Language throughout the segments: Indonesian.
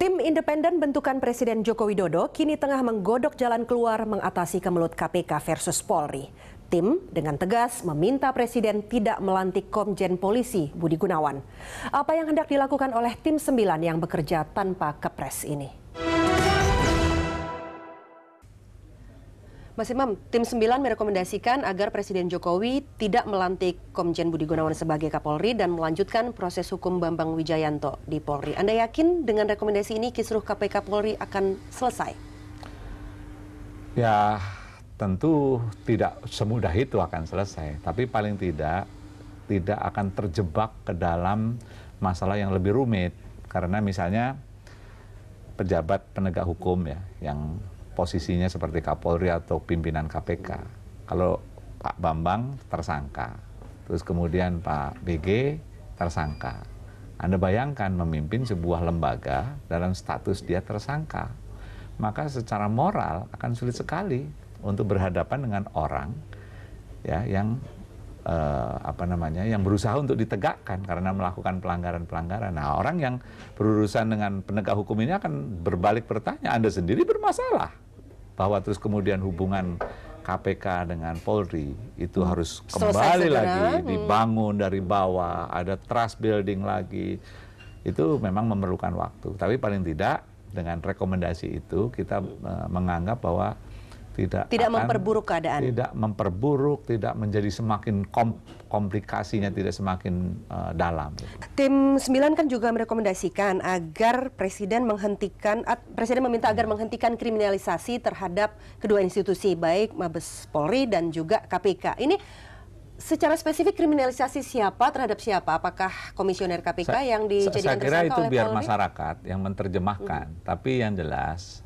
Tim independen bentukan Presiden Joko Widodo kini tengah menggodok jalan keluar mengatasi kemelut KPK versus Polri. Tim dengan tegas meminta Presiden tidak melantik Komjen Polisi Budi Gunawan. Apa yang hendak dilakukan oleh tim Sembilan yang bekerja tanpa kepres ini? Mas Imam, tim 9 merekomendasikan agar Presiden Jokowi tidak melantik Komjen Budi Gunawan sebagai Kapolri dan melanjutkan proses hukum Bambang Wijayanto di Polri. Anda yakin dengan rekomendasi ini kisruh KPK Polri akan selesai? Ya, tentu tidak semudah itu akan selesai, tapi paling tidak tidak akan terjebak ke dalam masalah yang lebih rumit karena misalnya pejabat penegak hukum ya yang posisinya seperti Kapolri atau pimpinan KPK. Kalau Pak Bambang tersangka, terus kemudian Pak BG tersangka. Anda bayangkan memimpin sebuah lembaga dalam status dia tersangka. Maka secara moral akan sulit sekali untuk berhadapan dengan orang ya yang eh, apa namanya yang berusaha untuk ditegakkan karena melakukan pelanggaran-pelanggaran. Nah, orang yang berurusan dengan penegak hukum ini akan berbalik bertanya, Anda sendiri bermasalah bahwa terus kemudian hubungan KPK dengan Polri itu hmm. harus kembali lagi hmm. dibangun dari bawah, ada trust building lagi. Itu memang memerlukan waktu, tapi paling tidak dengan rekomendasi itu kita eh, menganggap bahwa tidak tidak akan, memperburuk keadaan tidak memperburuk tidak menjadi semakin kom, komplikasinya tidak semakin uh, dalam tim 9 kan juga merekomendasikan agar presiden menghentikan at, presiden meminta agar menghentikan kriminalisasi terhadap kedua institusi baik Mabes Polri dan juga KPK ini secara spesifik kriminalisasi siapa terhadap siapa? Apakah komisioner KPK saya, yang dijadikan Saya kira itu biar Polri? masyarakat yang menerjemahkan. Hmm. Tapi yang jelas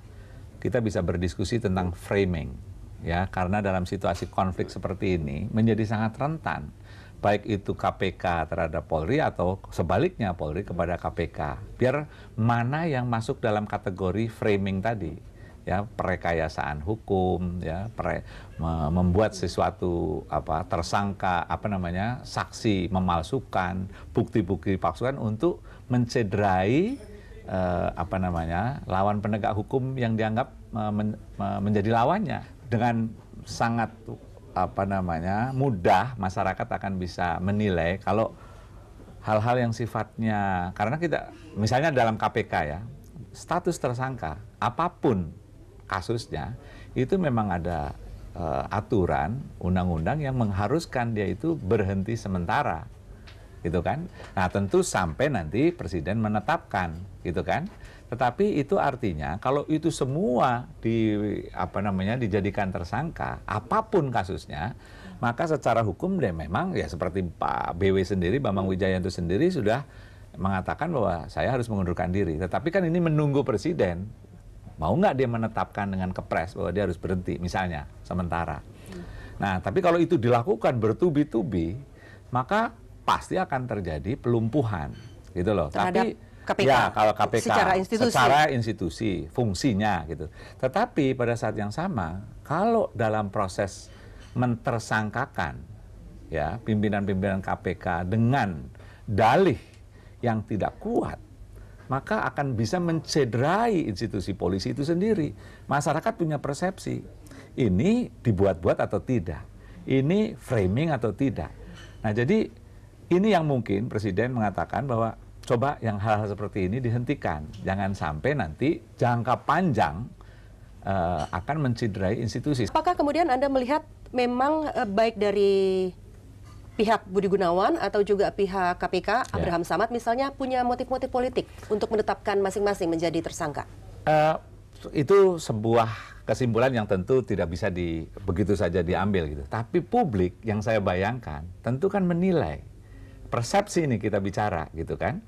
kita bisa berdiskusi tentang framing ya karena dalam situasi konflik seperti ini menjadi sangat rentan baik itu KPK terhadap Polri atau sebaliknya Polri kepada KPK biar mana yang masuk dalam kategori framing tadi ya perekayasaan hukum ya pre, me, membuat sesuatu apa tersangka apa namanya saksi memalsukan bukti-bukti palsukan untuk mencederai uh, apa namanya lawan penegak hukum yang dianggap uh, men, uh, menjadi lawannya dengan sangat apa namanya mudah masyarakat akan bisa menilai kalau hal-hal yang sifatnya karena kita misalnya dalam KPK ya status tersangka apapun kasusnya itu memang ada uh, aturan undang-undang yang mengharuskan dia itu berhenti sementara gitu kan. Nah, tentu sampai nanti presiden menetapkan, gitu kan. Tetapi itu artinya kalau itu semua di apa namanya dijadikan tersangka, apapun kasusnya, maka secara hukum deh memang ya seperti Pak BW sendiri, Bambang Wijayanto sendiri sudah mengatakan bahwa saya harus mengundurkan diri. Tetapi kan ini menunggu presiden mau nggak dia menetapkan dengan kepres bahwa dia harus berhenti misalnya sementara. Nah, tapi kalau itu dilakukan bertubi-tubi, maka pasti akan terjadi pelumpuhan gitu loh. Terhadap Tapi KPK. Ya, kalau KPK secara institusi. secara institusi fungsinya gitu. Tetapi pada saat yang sama, kalau dalam proses mentersangkakan ya pimpinan-pimpinan KPK dengan dalih yang tidak kuat, maka akan bisa mencederai institusi polisi itu sendiri. Masyarakat punya persepsi ini dibuat-buat atau tidak, ini framing atau tidak. Nah, jadi ini yang mungkin Presiden mengatakan bahwa coba yang hal-hal seperti ini dihentikan. Jangan sampai nanti jangka panjang uh, akan menciderai institusi. Apakah kemudian Anda melihat memang uh, baik dari pihak Budi Gunawan atau juga pihak KPK ya. Abraham yeah. Samad misalnya punya motif-motif politik untuk menetapkan masing-masing menjadi tersangka? Uh, itu sebuah kesimpulan yang tentu tidak bisa di, begitu saja diambil gitu. Tapi publik yang saya bayangkan tentu kan menilai persepsi ini kita bicara gitu kan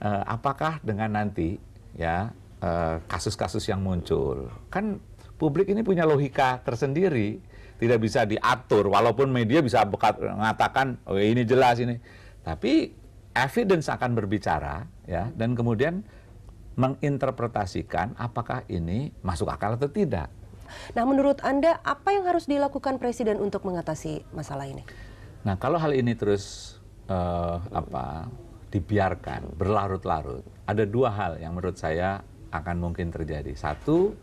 uh, apakah dengan nanti ya eh, kasus-kasus uh, yang muncul kan publik ini punya logika tersendiri tidak bisa diatur walaupun media bisa mengatakan oh ini jelas ini tapi evidence akan berbicara ya dan kemudian menginterpretasikan apakah ini masuk akal atau tidak. Nah, menurut Anda apa yang harus dilakukan presiden untuk mengatasi masalah ini? Nah, kalau hal ini terus uh, apa dibiarkan berlarut-larut ada dua hal yang menurut saya akan mungkin terjadi satu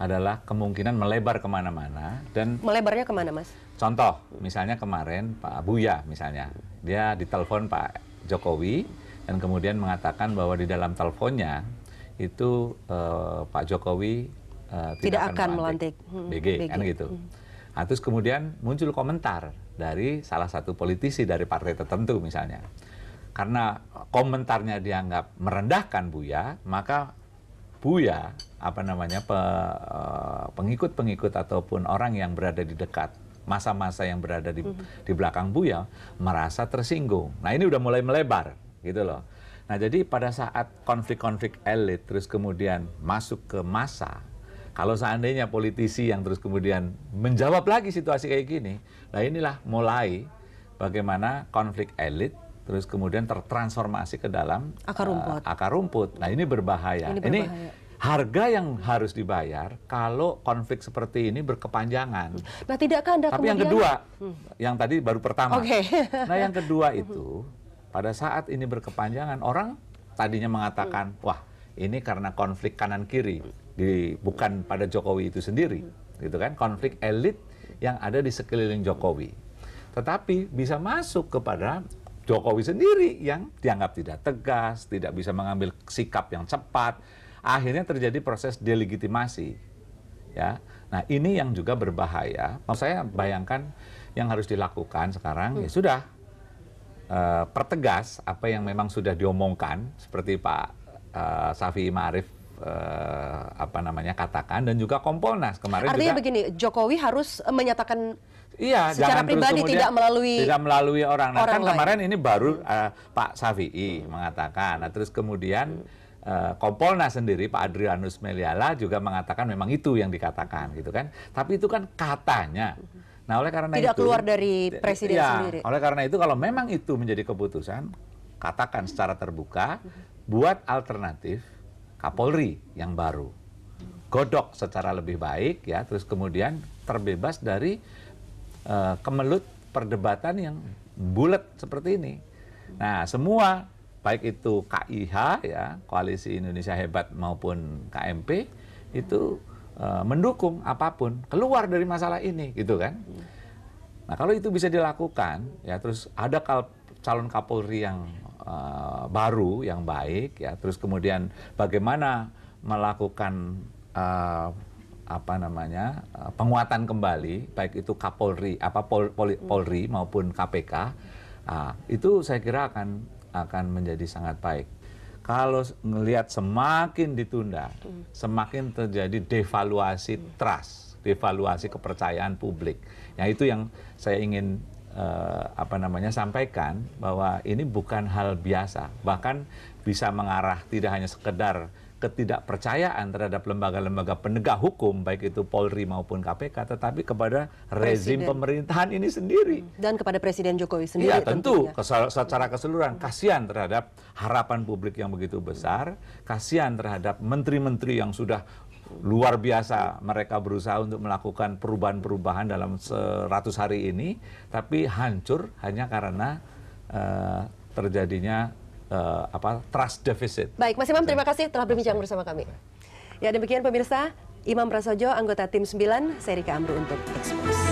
adalah kemungkinan melebar kemana-mana dan melebarnya kemana mas? Contoh misalnya kemarin Pak Buya misalnya dia ditelepon Pak Jokowi dan kemudian mengatakan bahwa di dalam teleponnya itu uh, Pak Jokowi uh, tidak, tidak akan melantik, melantik hmm, BG, BG kan gitu. Hmm. Nah, terus kemudian muncul komentar dari salah satu politisi dari partai tertentu misalnya. Karena komentarnya dianggap merendahkan Buya, maka Buya apa namanya eh, pengikut-pengikut ataupun orang yang berada di dekat masa-masa yang berada di mhm. di belakang Buya merasa tersinggung. Nah, ini udah mulai melebar gitu loh. Nah, jadi pada saat konflik-konflik elit terus kemudian masuk ke masa, kalau seandainya politisi yang terus kemudian menjawab lagi situasi kayak gini, nah inilah mulai bagaimana konflik elit terus kemudian tertransformasi ke dalam akar eh, rumput. Uh, akar rumput. Nah ini berbahaya. Ini, berbahaya. ini harga yang harus dibayar kalau konflik seperti ini berkepanjangan. Nah, tidakkah Anda Tapi kemudian... yang kedua, hmm. yang tadi baru pertama. Okay. nah, yang kedua hmm. itu pada saat ini berkepanjangan orang tadinya mengatakan, hmm. "Wah, ini karena konflik kanan kiri." di bukan pada Jokowi itu sendiri, gitu kan? Konflik elit yang ada di sekeliling Jokowi. Tetapi bisa masuk kepada Jokowi sendiri yang dianggap tidak tegas, tidak bisa mengambil sikap yang cepat, akhirnya terjadi proses delegitimasi. Ya. Nah, ini yang juga berbahaya. Maksud saya bayangkan yang harus dilakukan sekarang ya sudah uh, pertegas apa yang memang sudah diomongkan seperti Pak uh, eh, Safi Ma'arif eh, apa namanya katakan dan juga Kompolnas kemarin Artinya juga begini, Jokowi harus eh, menyatakan Iya, secara jangan pribadi terus tidak melalui tidak melalui orang. Nah, orang kan lain. kemarin ini baru uh, Pak Safi'i hmm. mengatakan. Nah, terus kemudian uh, Kompolnas sendiri Pak Adrianus Meliala juga mengatakan memang itu yang dikatakan gitu kan. Tapi itu kan katanya. Nah, oleh karena tidak itu tidak keluar dari presiden ya, sendiri. Oleh karena itu kalau memang itu menjadi keputusan, katakan secara terbuka, buat alternatif Kapolri yang baru. Godok secara lebih baik ya, terus kemudian terbebas dari uh, kemelut perdebatan yang bulat seperti ini. Nah, semua baik itu KIH ya, Koalisi Indonesia Hebat maupun KMP itu uh, mendukung apapun keluar dari masalah ini gitu kan. Nah, kalau itu bisa dilakukan ya terus ada kal calon Kapolri yang Eh, baru yang baik ya terus kemudian bagaimana melakukan uh, apa namanya uh, penguatan kembali baik itu Kapolri apa Pol, Pol, hmm. Polri maupun KPK uh, ah, itu saya kira akan akan menjadi sangat baik kalau melihat semakin ditunda hmm. semakin terjadi devaluasi hmm. trust devaluasi kepercayaan publik. yang itu yang saya ingin eh, apa namanya sampaikan bahwa ini bukan hal biasa bahkan bisa mengarah tidak hanya sekedar ketidakpercayaan terhadap lembaga-lembaga penegak hukum baik itu Polri maupun KPK tetapi kepada rezim pemerintahan ini sendiri dan kepada Presiden Jokowi iya, sendiri ya tentu tentunya. secara keseluruhan kasihan terhadap harapan publik yang begitu besar kasihan terhadap menteri-menteri yang sudah luar biasa mereka berusaha untuk melakukan perubahan-perubahan dalam 100 hari ini tapi hancur hanya karena uh, terjadinya uh, apa trust deficit. Baik, Mas Imam terima kasih telah berbincang bersama kami. Ya demikian pemirsa, Imam Prasojo anggota tim 9 Serika Amru untuk Expose.